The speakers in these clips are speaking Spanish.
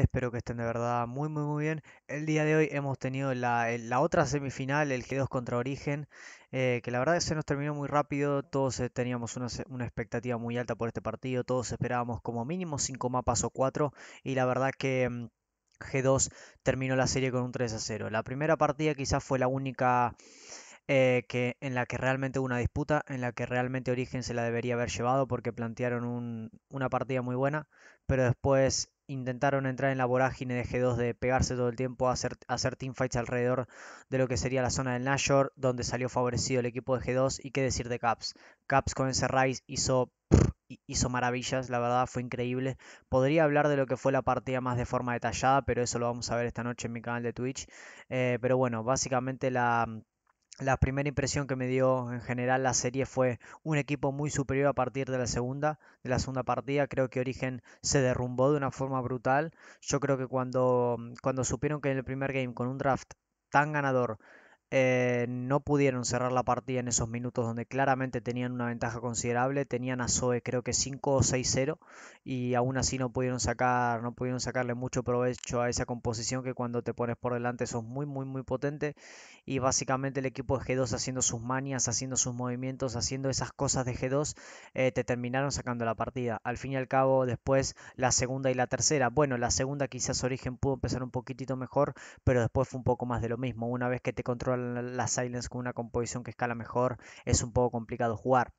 espero que estén de verdad muy muy muy bien. El día de hoy hemos tenido la, otra semifinal, el G2 contra Origen, eh, que la verdad se nos terminó muy rápido, todos eh, teníamos una, expectativa muy alta por este partido, todos esperábamos como mínimo 5 mapas o 4 y la verdad que... Mm, G2 terminó la serie con un 3 a 0. La primera partida quizás fue la única eh, que, en la que realmente hubo una disputa, en la que realmente Origen se la debería haber llevado porque plantearon una partida muy buena, pero después intentaron entrar en la vorágine de G2 de pegarse todo el tiempo hacer, team teamfights alrededor de lo que sería la zona del Nashor, donde salió favorecido el equipo de G2 y qué decir de Caps. Caps con ese Rice hizo hizo maravillas, la verdad fue increíble. Podría hablar de lo que fue la partida más de forma detallada, pero eso lo vamos a ver esta noche en mi canal de Twitch. Eh, pero bueno, básicamente la, la primera impresión que me dio en general la serie fue un equipo muy superior a partir de la segunda, de la segunda partida. Creo que Origen se derrumbó de una forma brutal. Yo creo que cuando, cuando supieron que en el primer game con un draft tan ganador eh, no pudieron cerrar la partida en esos minutos donde claramente tenían una ventaja considerable, tenían a Zoe creo que 5 o 6-0 y aún así no pudieron sacar, no pudieron sacarle mucho provecho a esa composición que cuando te pones por delante sos muy muy muy potente y básicamente el equipo de G2 haciendo sus manias, haciendo sus movimientos, haciendo esas cosas de G2 eh, te terminaron sacando la partida. Al fin y al cabo después la segunda y la tercera, bueno la segunda quizás Origen pudo empezar un poquitito mejor, pero después fue un poco más de lo mismo, una vez que te controlan la Silence con una composición que escala mejor es un poco complicado jugar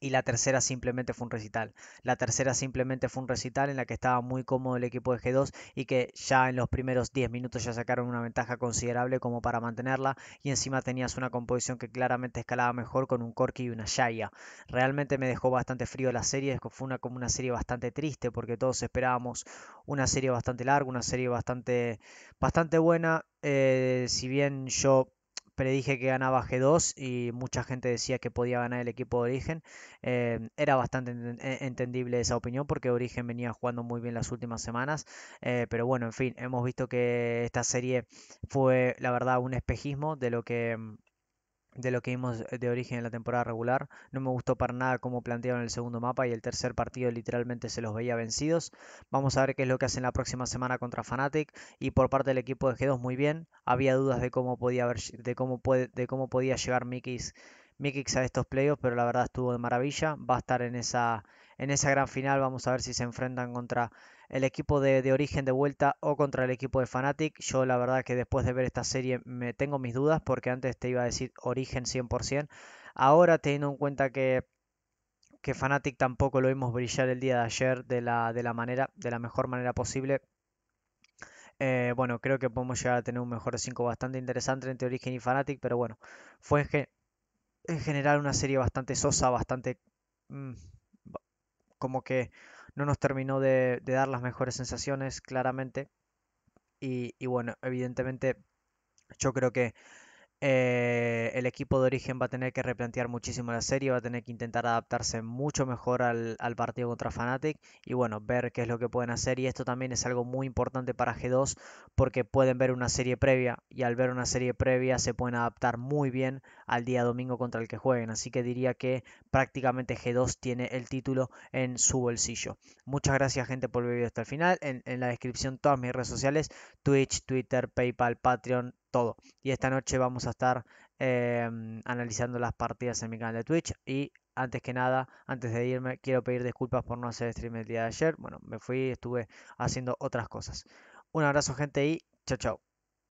y la tercera simplemente fue un recital. La tercera simplemente fue un recital en la que estaba muy cómodo el equipo de G2 y que ya en los primeros 10 minutos ya sacaron una ventaja considerable como para mantenerla y encima tenías una composición que claramente escalaba mejor con un corky y una Shaya. Realmente me dejó bastante frío la serie, fue una, como una serie bastante triste porque todos esperábamos una serie bastante larga, una serie bastante, bastante buena. Eh, si bien yo predije que ganaba G2 y mucha gente decía que podía ganar el equipo de Origen. Eh, era bastante e-, entendible esa opinión porque Origen venía jugando muy bien las últimas semanas. Eh, pero bueno, en fin, hemos visto que esta serie fue la verdad un espejismo de lo que mm, de lo que vimos eh, de origen en la temporada regular. No me gustó para nada cómo plantearon el segundo mapa y el tercer partido literalmente se los veía vencidos. Vamos a ver qué es lo que hacen la próxima semana contra Fnatic y por parte del equipo de G2 muy bien. Había dudas de cómo podía haber, de cómo puede, de cómo podía llegar Mikis Mikix a estos playoffs, pero la verdad estuvo de maravilla. Va a estar en esa, en esa gran final. Vamos a ver si se enfrentan contra el equipo de, origen de vuelta o contra el equipo de Fnatic, Yo la verdad que después de ver esta serie me tengo mis dudas porque antes te iba a decir origen 100%. Ahora teniendo en cuenta que, que tampoco lo vimos brillar el día de ayer de la, manera, de la mejor manera posible. Eh, bueno, creo que podemos llegar a tener un mejor 5 bastante interesante entre Origen y Fnatic, pero bueno, fue en general una serie bastante sosa, bastante... Mm, como que no nos terminó de, dar las mejores sensaciones, claramente. y bueno, evidentemente yo creo que eh, el equipo de origen va a tener que replantear muchísimo la serie, va a tener que intentar adaptarse mucho mejor al, partido contra Fnatic y bueno, ver qué es lo que pueden hacer. Y esto también es algo muy importante para G2 porque pueden ver una serie previa y al ver una serie previa se pueden adaptar muy bien al día domingo contra el que jueguen. Así que diría que prácticamente G2 tiene el título en su bolsillo. Muchas gracias gente por el hasta el final. En, en la descripción todas mis redes sociales, Twitch, Twitter, PayPal, Patreon todo. Y esta noche vamos a estar em, analizando las partidas en mi canal de Twitch. Y antes que nada, antes de irme, quiero pedir disculpas por no hacer stream el día de ayer. Bueno, me fui, y estuve haciendo otras cosas. Un abrazo gente y chao chao.